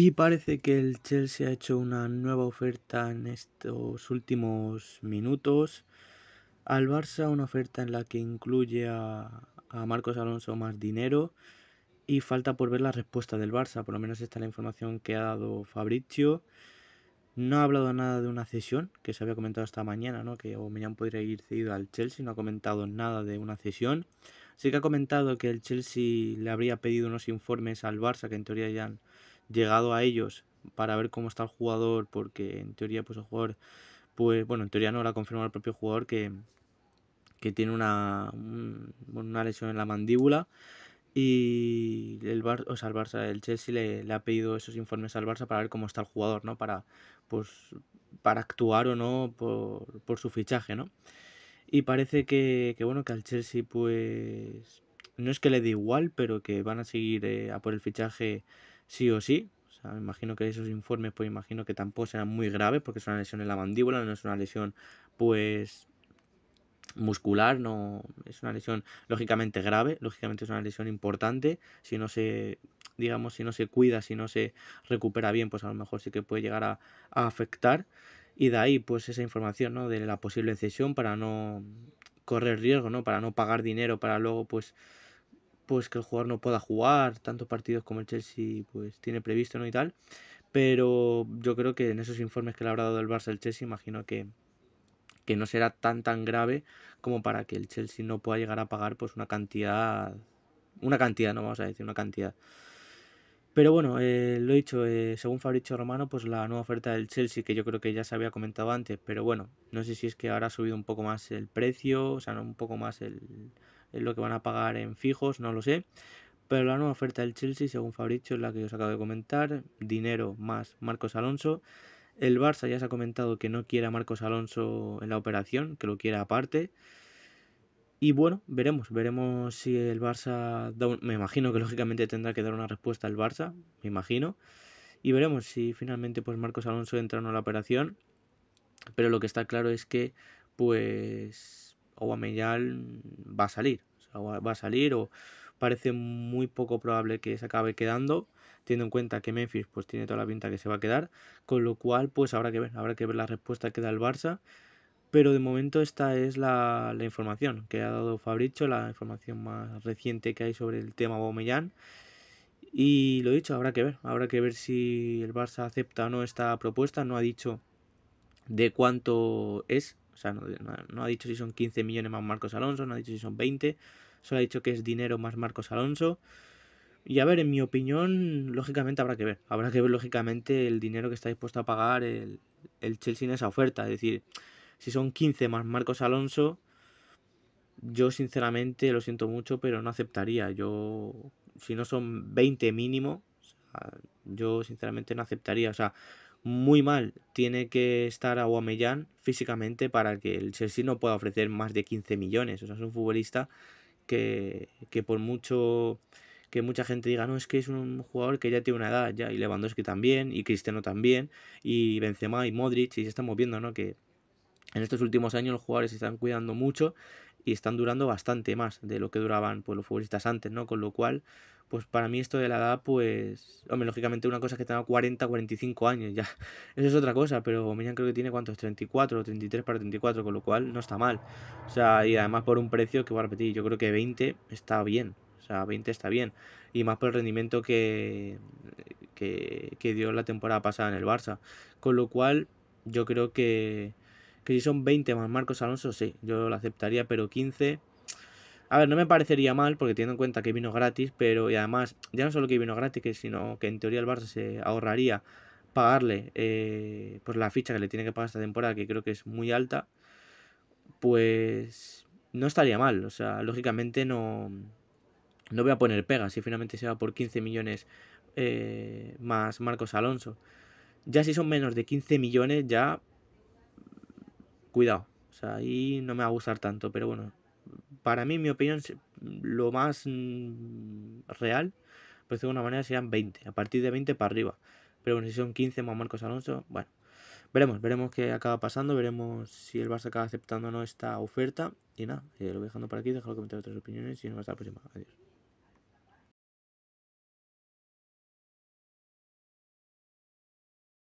Y parece que el Chelsea ha hecho una nueva oferta en estos últimos minutos. Al Barça una oferta en la que incluye a, Marcos Alonso más dinero. Y falta por ver la respuesta del Barça, por lo menos esta es la información que ha dado Fabrizio. No ha hablado nada de una cesión, que se había comentado esta mañana, ¿no? que Omeyán podría ir cedido al Chelsea, no ha comentado nada de una cesión. Sí que ha comentado que el Chelsea le habría pedido unos informes al Barça, que en teoría ya han llegado a ellos para ver cómo está el jugador, porque en teoría, pues el jugador, pues bueno, en teoría no ha confirmado el propio jugador que, que tiene una, una lesión en la mandíbula. Y el, Bar, o sea, el Barça, el Chelsea le, ha pedido esos informes al Barça para ver cómo está el jugador, ¿no? Para, pues, para actuar o no por, por su fichaje, ¿no? Y parece que, que, bueno, que al Chelsea, pues, no es que le dé igual, pero que van a seguir eh, a por el fichaje sí o sí. O sea, me imagino que esos informes, pues imagino que tampoco serán muy graves porque es una lesión en la mandíbula, no es una lesión, pues muscular, no es una lesión lógicamente grave, lógicamente es una lesión importante, si no se digamos si no se cuida, si no se recupera bien, pues a lo mejor sí que puede llegar a, afectar y de ahí pues esa información, ¿no? de la posible cesión para no correr riesgo, ¿no? para no pagar dinero para luego pues pues que el jugador no pueda jugar tantos partidos como el Chelsea pues tiene previsto no y tal pero yo creo que en esos informes que le habrá dado el Barça el Chelsea imagino que no será tan tan grave como para que el Chelsea no pueda llegar a pagar pues una cantidad una cantidad no vamos a decir una cantidad pero bueno, eh, lo dicho, eh, según Fabricio Romano, pues la nueva oferta del Chelsea, que yo creo que ya se había comentado antes, pero bueno, no sé si es que ahora ha subido un poco más el precio, o sea, un poco más el, es lo que van a pagar en fijos, no lo sé. Pero la nueva oferta del Chelsea, según Fabricio, es la que os acabo de comentar, dinero más Marcos Alonso. El Barça ya se ha comentado que no quiere a Marcos Alonso en la operación, que lo quiere aparte. Y bueno, veremos, veremos si el Barça Me imagino que lógicamente tendrá que dar una respuesta el Barça, me imagino. Y veremos si finalmente pues Marcos Alonso entra o en la operación. Pero lo que está claro es que pues Aubameyang va a salir. O va a salir o parece muy poco probable que se acabe quedando, teniendo en cuenta que Memphis pues tiene toda la pinta que se va a quedar, con lo cual pues habrá que ver, habrá que ver la respuesta que da el Barça, pero de momento esta es la, información que ha dado Fabricio, la información más reciente que hay sobre el tema Aubameyang. Y lo dicho, habrá que ver, habrá que ver si el Barça acepta o no esta propuesta, no ha dicho de cuánto es, o sea, no, ha dicho si son 15 millones más Marcos Alonso, no ha dicho si son 20, solo ha dicho que es dinero más Marcos Alonso. Y a ver, en mi opinión, lógicamente habrá que ver. Habrá que ver, lógicamente, el dinero que está dispuesto a pagar el, el Chelsea en esa oferta. Es decir, si son 15 más Marcos Alonso, yo sinceramente lo siento mucho, pero no aceptaría. Yo, si no son 20 mínimo, yo sinceramente no aceptaría. O sea, muy mal tiene que estar a Aguamellán físicamente para que el Chelsea no pueda ofrecer más de 15 millones. O sea, es un futbolista que, por mucho que mucha gente diga, no, es que es un jugador que ya tiene una edad, ya, y Lewandowski también, y Cristiano también, y Benzema y Modric, y se estamos moviendo ¿no? Que en estos últimos años los jugadores se están cuidando mucho y están durando bastante más de lo que duraban pues, los futbolistas antes, ¿no? Con lo cual, pues para mí esto de la edad, pues, hombre, lógicamente una cosa es que tenga 40, 45 años, ya, eso es otra cosa, pero Miriam creo que tiene cuántos, 34, 33 para 34, con lo cual no está mal, o sea, y además por un precio que voy a repetir, yo creo que 20 está bien, o sea, 20 está bien, y más por el rendimiento que, que, que dio la temporada pasada en el Barça, con lo cual yo creo que, que si son 20 más Marcos Alonso, sí, yo lo aceptaría, pero 15 a ver, no me parecería mal, porque teniendo en cuenta que vino gratis, pero y además, ya no solo que vino gratis, sino que en teoría el Barça se ahorraría pagarle eh, pues la ficha que le tiene que pagar esta temporada, que creo que es muy alta, pues no estaría mal. O sea, lógicamente no, no voy a poner pega si finalmente se va por 15 millones eh, más Marcos Alonso. Ya si son menos de 15 millones, ya... Cuidado. O sea, ahí no me va a gustar tanto, pero bueno, para mí, mi opinión, mm, lo más mm, real, pues de alguna manera, serán 20, a partir de 20 para arriba. Pero bueno, si son 15 más Marcos Alonso, bueno, veremos, veremos qué acaba pasando, veremos si el Barça acaba aceptando o no esta oferta. Y nada, eh, lo voy dejando por aquí, dejadlo comentar vuestras opiniones y nos vemos la próxima. Adiós.